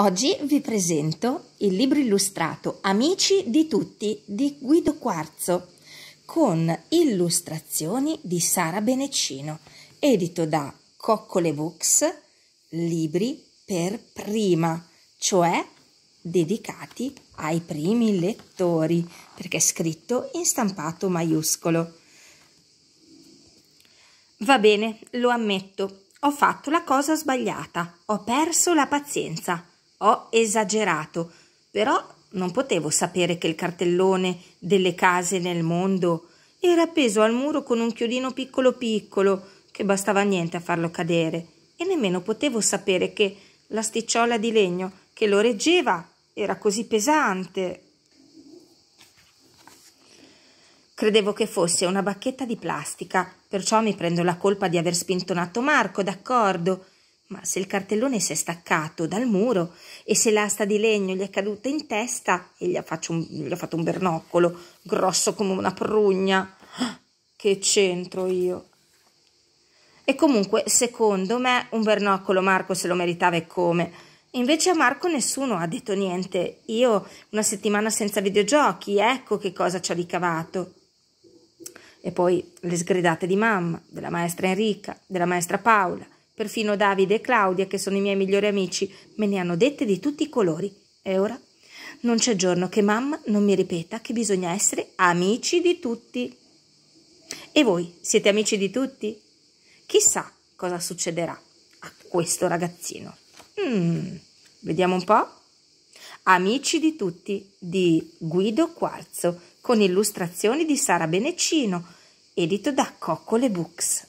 Oggi vi presento il libro illustrato Amici di tutti di Guido Quarzo con illustrazioni di Sara Benecino, edito da Coccole Books, libri per prima, cioè dedicati ai primi lettori, perché è scritto in stampato maiuscolo. Va bene, lo ammetto, ho fatto la cosa sbagliata, ho perso la pazienza ho esagerato, però non potevo sapere che il cartellone delle case nel mondo era appeso al muro con un chiodino piccolo piccolo che bastava niente a farlo cadere e nemmeno potevo sapere che l'asticciola di legno che lo reggeva era così pesante. Credevo che fosse una bacchetta di plastica, perciò mi prendo la colpa di aver spintonato Marco, d'accordo, ma se il cartellone si è staccato dal muro e se l'asta di legno gli è caduta in testa e gli ha, un, gli ha fatto un bernoccolo grosso come una prugna, ah, che c'entro io? E comunque, secondo me, un bernoccolo Marco se lo meritava e come. Invece a Marco nessuno ha detto niente. Io una settimana senza videogiochi, ecco che cosa ci ho ricavato. E poi le sgridate di mamma, della maestra Enrica, della maestra Paola Perfino Davide e Claudia, che sono i miei migliori amici, me ne hanno dette di tutti i colori. E ora? Non c'è giorno che mamma non mi ripeta che bisogna essere amici di tutti. E voi siete amici di tutti? Chissà cosa succederà a questo ragazzino. Mm, vediamo un po'. Amici di tutti di Guido Quarzo con illustrazioni di Sara Benecino, edito da Coccole Books.